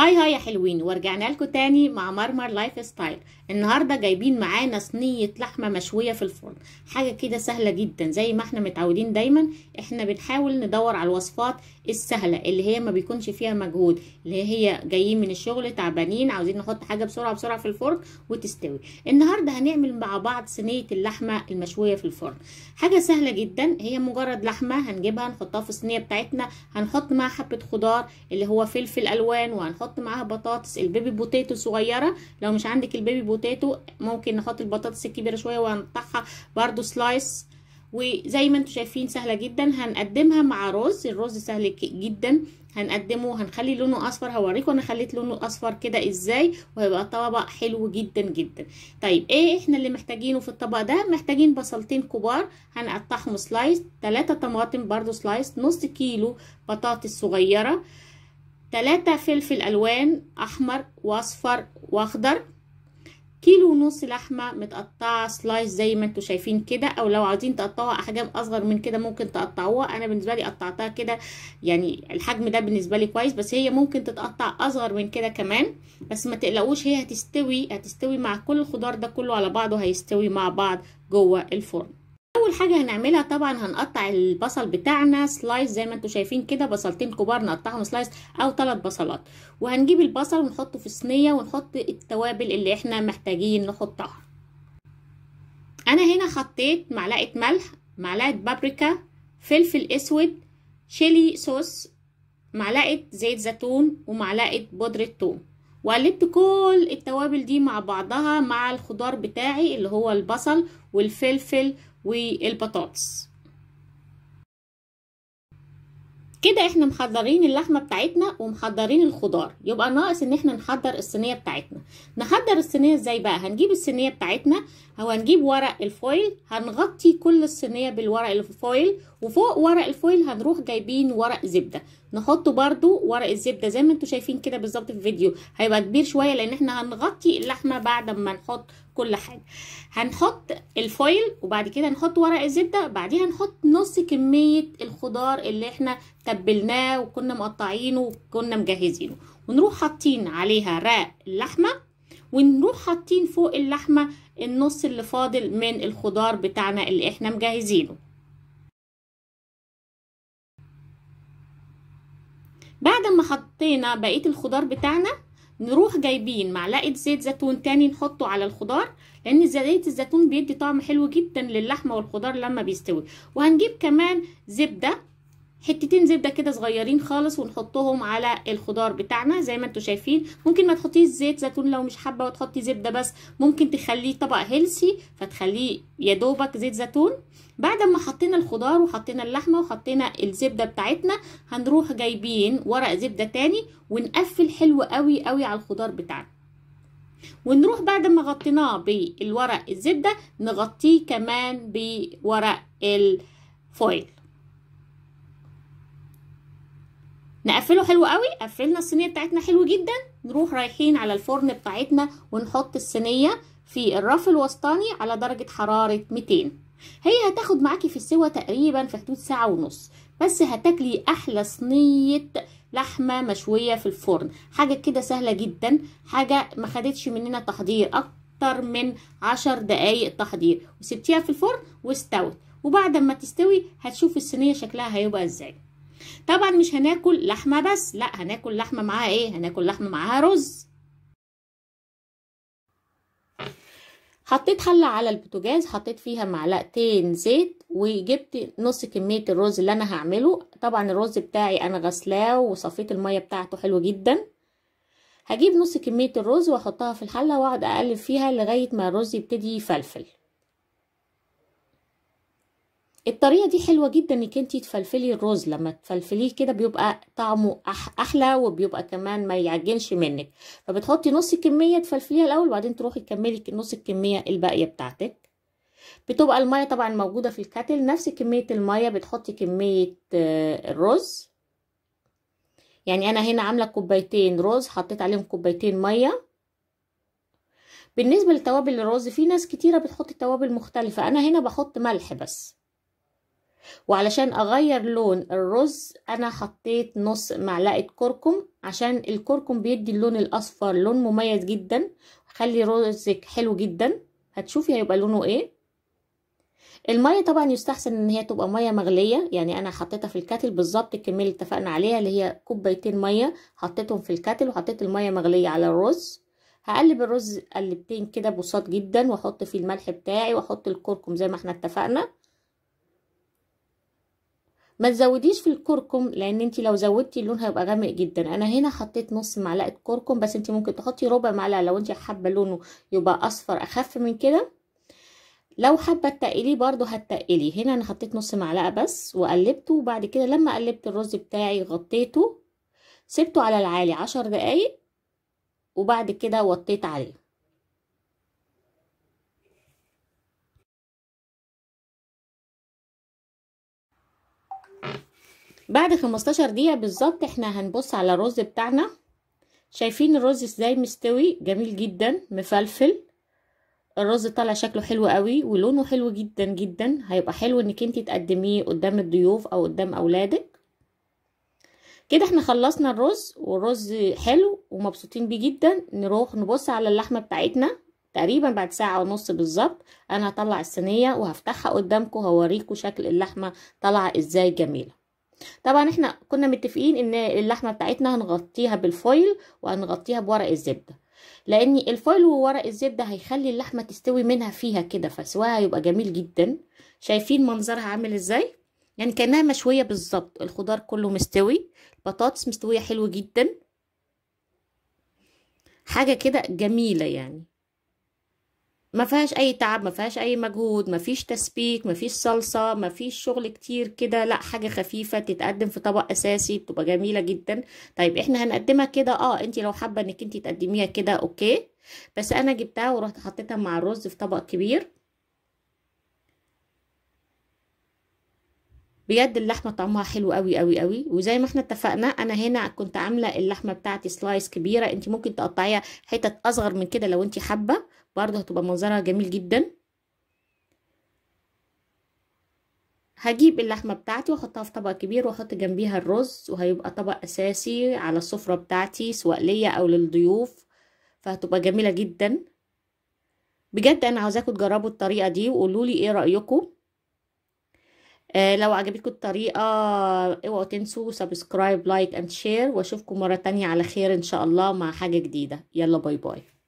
هاي هاي يا حلوين ورجعنا لكم تاني مع مرمر لايف ستايل النهارده جايبين معانا صينيه لحمه مشويه في الفرن حاجه كده سهله جدا زي ما احنا متعودين دايما احنا بنحاول ندور على الوصفات السهله اللي هي ما بيكونش فيها مجهود اللي هي جايين من الشغل تعبانين عاوزين نحط حاجه بسرعه بسرعه في الفرن وتستوي النهارده هنعمل مع بعض صينيه اللحمه المشويه في الفرن حاجه سهله جدا هي مجرد لحمه هنجيبها نحطها في الصينيه بتاعتنا هنحط معاها حبه خضار اللي هو فلفل الوان وهنحط معاها بطاطس البيبي بوتيتو صغيره لو مش عندك البيبي بوتيتو ممكن نحط البطاطس الكبيره شويه وهنقطعها برده سلايس وزي ما انتم شايفين سهله جدا هنقدمها مع رز الرز سهل جدا هنقدمه هنخلي لونه اصفر هوريكم انا خليت لونه اصفر كده ازاي وهيبقى طبق حلو جدا جدا طيب ايه احنا اللي محتاجينه في الطبق ده محتاجين بصلتين كبار هنقطعهم سلايس ثلاثه طماطم برده سلايس نص كيلو بطاطس صغيره ثلاثه فلفل الوان احمر واصفر واخضر كيلو ونص لحمه متقطعه سلايس زي ما انتم شايفين كده او لو عايزين تقطعوها احجام اصغر من كده ممكن تقطعوها انا بالنسبه لي قطعتها كده يعني الحجم ده بالنسبه لي كويس بس هي ممكن تتقطع اصغر من كده كمان بس ما تقلقوش هي هتستوي هتستوي مع كل الخضار ده كله على بعضه هيستوي مع بعض جوه الفرن اول حاجه هنعملها طبعا هنقطع البصل بتاعنا سلايس زي ما انتم شايفين كده بصلتين كبار نقطعهم سلايس او ثلاث بصلات وهنجيب البصل ونحطه في صينيه ونحط التوابل اللي احنا محتاجين نحطها انا هنا حطيت معلقه ملح معلقه بابريكا فلفل اسود شيلي صوص معلقه زيت زيتون ومعلقه بودره ثوم وقلبت كل التوابل دي مع بعضها مع الخضار بتاعي اللي هو البصل والفلفل والبطاطس كده احنا محضرين اللحمه بتاعتنا ومحضرين الخضار يبقى ناقص ان احنا نحضر الصينيه بتاعتنا نحضر الصينيه ازاي بقى هنجيب الصينيه بتاعتنا او هنجيب ورق الفويل هنغطي كل الصينيه بالورق الفويل وفوق ورق الفويل هنروح جايبين ورق زبده نحطه برضو ورق الزبده زي ما انتم شايفين كده بالظبط في الفيديو هيبقى كبير شويه لان احنا هنغطي اللحمه بعد ما نحط كل حاجه هنحط الفويل وبعد كده نحط ورق الزبده بعديها هنحط نص كميه الخضار اللي احنا تبلناه وكنا مقطعينه وكنا مجهزينه ونروح حاطين عليها رق اللحمه ونروح حاطين فوق اللحمة النص اللي فاضل من الخضار بتاعنا اللي احنا مجهزينه بعد ما حطينا بقيه الخضار بتاعنا نروح جايبين معلقه زيت زيتون تاني نحطه على الخضار لان زيت الزيتون بيدي طعم حلو جدا للحمه والخضار لما بيستوي وهنجيب كمان زبده حتتين زبدة كده صغيرين خالص ونحطهم على الخضار بتاعنا زي ما انتوا شايفين ممكن ما تحطيش زيت زيتون لو مش حابة وتحطي زبدة بس ممكن تخليه طبق هيلسي فتخليه يا دوبك زيت زيتون بعد ما حطينا الخضار وحطينا اللحمة وحطينا الزبدة بتاعتنا هنروح جايبين ورق زبدة تاني ونقفل حلو قوي قوي على الخضار بتاعنا ونروح بعد ما غطيناه بالورق الزبدة نغطيه كمان بورق الفويل نقفله حلو قوي قفلنا الصينيه بتاعتنا حلو جدا نروح رايحين على الفرن بتاعتنا ونحط الصينيه في الرف الوسطاني على درجه حراره 200 هي هتاخد معاكي في السوى تقريبا في حدود ساعه ونص بس هتاكلي احلى صينيه لحمه مشويه في الفرن حاجه كده سهله جدا حاجه ما خدتش مننا تحضير اكتر من عشر دقايق تحضير وسبتيها في الفرن واستوت وبعد ما تستوي هتشوفي الصينيه شكلها هيبقى ازاي طبعا مش هناكل لحمة بس لا هناكل لحمة معاها ايه هناكل لحمة معاها رز حطيت حلة على البوتاجاز حطيت فيها معلقتين زيت وجبت نص كمية الرز اللي انا هعمله طبعا الرز بتاعي انا غسلاه وصفيت المية بتاعته حلو جدا هجيب نص كمية الرز واحطها في الحلة واقعد اقلب فيها لغاية ما الرز يبتدي يفلفل الطريقه دي حلوه جدا انك انت تفلفلي الرز لما تفلفليه كده بيبقى طعمه احلى وبيبقى كمان ما يعجنش منك فبتحطي نص كميه تفلفليها الاول وبعدين تروحي تكملي نص الكميه الباقيه بتاعتك بتبقى الميه طبعا موجوده في الكاتل نفس كميه الميه بتحطي كميه آه، الرز يعني انا هنا عامله كوبايتين رز حطيت عليهم كوبايتين ميه بالنسبه لتوابل الرز في ناس كتيره بتحط توابل مختلفه انا هنا بحط ملح بس وعلشان اغير لون الرز انا حطيت نص معلقه كركم عشان الكركم بيدي اللون الاصفر لون مميز جدا خلي رزك حلو جدا هتشوفي هيبقى لونه ايه الميه طبعا يستحسن ان هي تبقى ميه مغليه يعني انا حطيتها في الكاتل بالظبط الكميه اللي اتفقنا عليها اللي هي كوبايتين ميه حطيتهم في الكاتل وحطيت الميه مغليه على الرز هقلب الرز قلبتين كده بساط جدا واحط فيه الملح بتاعي واحط الكركم زي ما احنا اتفقنا ما تزوديش في الكركم لان انت لو زودتي اللون هيبقى غامق جدا انا هنا حطيت نص معلقه كركم بس انت ممكن تحطي ربع معلقه لو انت حابه لونه يبقى اصفر اخف من كده لو حابه تقليه برضو هتقليه هنا انا حطيت نص معلقه بس وقلبته وبعد كده لما قلبت الرز بتاعي غطيته سبته على العالي عشر دقايق وبعد كده وطيت عليه بعد 15 دقيقة بالظبط احنا هنبص على الرز بتاعنا شايفين الرز ازاي مستوي جميل جدا مفلفل الرز طالع شكله حلو قوي ولونه حلو جدا جدا هيبقى حلو انك انت تقدميه قدام الضيوف او قدام اولادك كده احنا خلصنا الرز والرز حلو ومبسوطين بيه جدا نروح نبص على اللحمه بتاعتنا تقريبا بعد ساعه ونص بالظبط انا هطلع الصينيه وهفتحها قدامكم هوريكم شكل اللحمه طالعه ازاي جميله طبعا احنا كنا متفقين ان اللحمه بتاعتنا هنغطيها بالفويل وهنغطيها بورق الزبده لان الفويل وورق الزبده هيخلي اللحمه تستوي منها فيها كده فسواها يبقى جميل جدا شايفين منظرها عامل ازاي يعني كانها مشويه بالظبط الخضار كله مستوي البطاطس مستويه حلو جدا حاجه كده جميله يعني ما فيهاش اي تعب ما فيهاش اي مجهود ما فيش تسبيك ما فيش صلصه ما فيش شغل كتير كده لا حاجه خفيفه تتقدم في طبق اساسي بتبقى جميله جدا طيب احنا هنقدمها كده اه انت لو حابه انك انت تقدميها كده اوكي بس انا جبتها ورحت حطيتها مع الرز في طبق كبير بجد اللحمه طعمها حلو قوي قوي قوي وزي ما احنا اتفقنا انا هنا كنت عامله اللحمه بتاعتي سلايس كبيره انت ممكن تقطعيها حتت اصغر من كده لو انت حابه برضه هتبقى منظرها جميل جدا هجيب اللحمه بتاعتي واحطها في طبق كبير واحط جنبيها الرز وهيبقى طبق اساسي على السفره بتاعتي سواء ليا او للضيوف فهتبقى جميله جدا بجد انا عاوزاكم تجربوا الطريقه دي وقولوا لي ايه رايكم آه لو عجبتكم الطريقه اوعوا تنسوا سبسكرايب لايك اند شير واشوفكم مره تانية على خير ان شاء الله مع حاجه جديده يلا باي باي